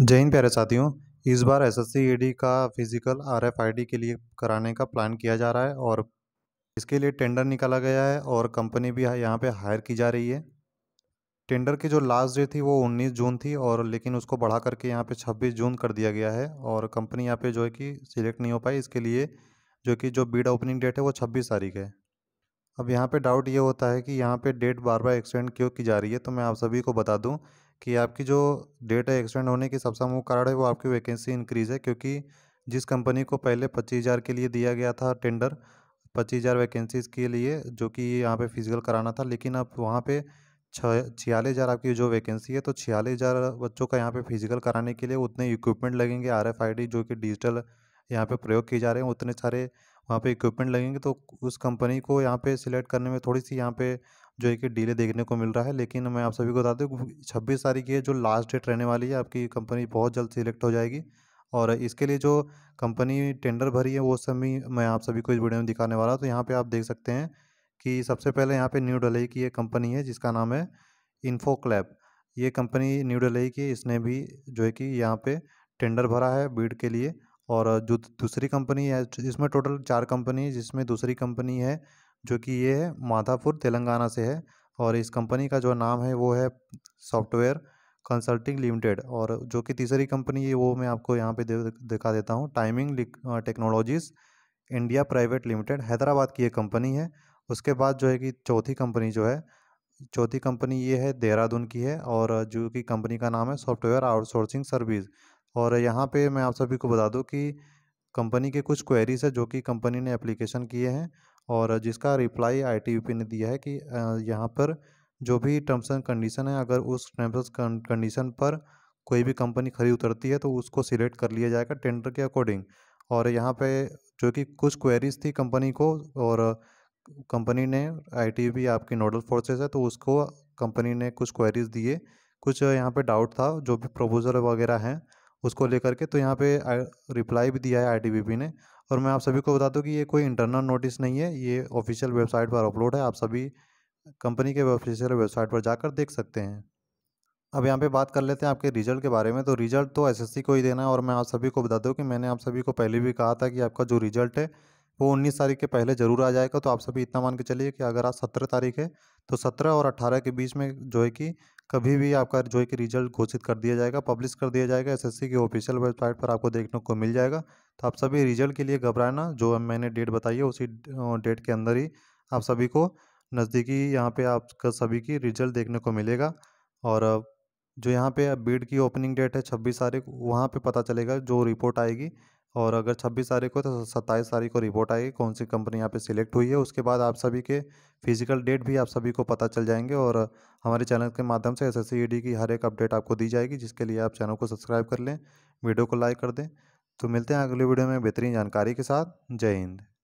जय हिंद प्यारे साथियों इस बार एसएससी एडी e का फिजिकल आरएफआईडी के लिए कराने का प्लान किया जा रहा है और इसके लिए टेंडर निकाला गया है और कंपनी भी यहाँ पे हायर की जा रही है टेंडर की जो लास्ट डेट थी वो 19 जून थी और लेकिन उसको बढ़ा करके यहाँ पे 26 जून कर दिया गया है और कंपनी यहाँ पे जो है कि सिलेक्ट नहीं हो पाई इसके लिए जो कि जो बीड ओपनिंग डेट है वो छब्बीस तारीख है अब यहाँ पे डाउट ये होता है कि यहाँ पे डेट बार बार एक्सटेंड क्यों की जा रही है तो मैं आप सभी को बता दूँ कि आपकी जो है एक्सटेंड होने की सबसे मुख्य कारण है वो आपकी वैकेंसी इंक्रीज़ है क्योंकि जिस कंपनी को पहले पच्चीस हज़ार के लिए दिया गया था टेंडर पच्चीस हज़ार वैकेंसीज़ के लिए जो कि यहाँ पे फिजिकल कराना था लेकिन अब वहाँ पे छ छियालीस हज़ार आपकी जो वैकेंसी है तो छियालीस हज़ार बच्चों का यहाँ पे फिजिकल कराने के लिए उतने इक्विपमेंट लगेंगे आर जो कि डिजिटल यहाँ पे प्रयोग किए जा रहे हैं उतने सारे वहाँ पे इक्विपमेंट लगेंगे तो उस कंपनी को यहाँ पे सिलेक्ट करने में थोड़ी सी यहाँ पे जो है कि डीले देखने को मिल रहा है लेकिन मैं आप सभी को बता दूँ छब्बीस तारीख ये जो लास्ट डेट रहने वाली है आपकी कंपनी बहुत जल्द सिलेक्ट हो जाएगी और इसके लिए जो कंपनी टेंडर भरी है वो सभी मैं आप सभी को इस वीडियो में दिखाने वाला हूँ तो यहाँ पर आप देख सकते हैं कि सबसे पहले यहाँ पर न्यू डेली की एक कंपनी है जिसका नाम है इन्फोक्लैब ये कंपनी न्यू डेली की इसने भी जो है कि यहाँ पर टेंडर भरा है बीड के लिए और जो दूसरी कंपनी है इसमें टोटल चार कंपनी है जिसमें दूसरी कंपनी है जो कि ये है माधापुर तेलंगाना से है और इस कंपनी का जो नाम है वो है सॉफ्टवेयर कंसल्टिंग लिमिटेड और जो कि तीसरी कंपनी है वो मैं आपको यहाँ पे दिखा देता हूँ timing technologies India private limited Hyderabad की एक कंपनी है उसके बाद जो है कि चौथी कंपनी जो है चौथी कंपनी ये है देहरादून की है और जो कि कंपनी का नाम है सॉफ्टवेयर आउटसोर्सिंग सर्विस और यहाँ पे मैं आप सभी को बता दूँ कि कंपनी के कुछ क्वेरीज है जो कि कंपनी ने एप्लीकेशन किए हैं और जिसका रिप्लाई आईटीबीपी ने दिया है कि यहाँ पर जो भी टर्म्स एंड कंडीशन है अगर उस टर्म्स एंड कंडीशन पर कोई भी कंपनी खरी उतरती है तो उसको सिलेक्ट कर लिया जाएगा टेंडर के अकॉर्डिंग और यहाँ पे जो कि कुछ क्वेरीज थी कंपनी को और कंपनी ने आई आपकी नोडल फोर्सेस है तो उसको कंपनी ने कुछ क्वेरीज दिए कुछ यहाँ पे डाउट था जो भी प्रपोज़ल वगैरह हैं उसको लेकर के तो यहाँ पे रिप्लाई भी दिया है आईटीबीपी ने और मैं आप सभी को बता दूँ कि ये कोई इंटरनल नोटिस नहीं है ये ऑफिशियल वेबसाइट पर अपलोड है आप सभी कंपनी के ऑफिशियल वेबसाइट पर जाकर देख सकते हैं अब यहाँ पे बात कर लेते हैं आपके रिजल्ट के बारे में तो रिजल्ट तो एसएससी को ही देना है और मैं आप सभी को बता दूँ कि मैंने आप सभी को पहले भी कहा था कि आपका जो रिजल्ट है वो उन्नीस तारीख के पहले ज़रूर आ जाएगा तो आप सभी इतना मान के चलिए कि अगर आज सत्रह तारीख है तो सत्रह और अट्ठारह के बीच में जो है कि कभी भी आपका जो है कि रिजल्ट घोषित कर दिया जाएगा पब्लिश कर दिया जाएगा एसएससी की ऑफिशियल वेबसाइट पर आपको देखने को मिल जाएगा तो आप सभी रिजल्ट के लिए घबराना जो मैंने डेट बताई है उसी डेट के अंदर ही आप सभी को नज़दीकी यहाँ पर आपका सभी की रिजल्ट देखने को मिलेगा और जो यहाँ पे बीड की ओपनिंग डेट है छब्बीस तारीख वहाँ पे पता चलेगा जो रिपोर्ट आएगी और अगर छब्बीस तारीख को तो सत्ताईस तारीख को रिपोर्ट आएगी कौन सी कंपनी यहाँ पे सिलेक्ट हुई है उसके बाद आप सभी के फिजिकल डेट भी आप सभी को पता चल जाएंगे और हमारे चैनल के माध्यम से एस एस e की हर एक अपडेट आपको दी जाएगी जिसके लिए आप चैनल को सब्सक्राइब कर लें वीडियो को लाइक कर दें तो मिलते हैं अगले वीडियो में बेहतरीन जानकारी के साथ जय हिंद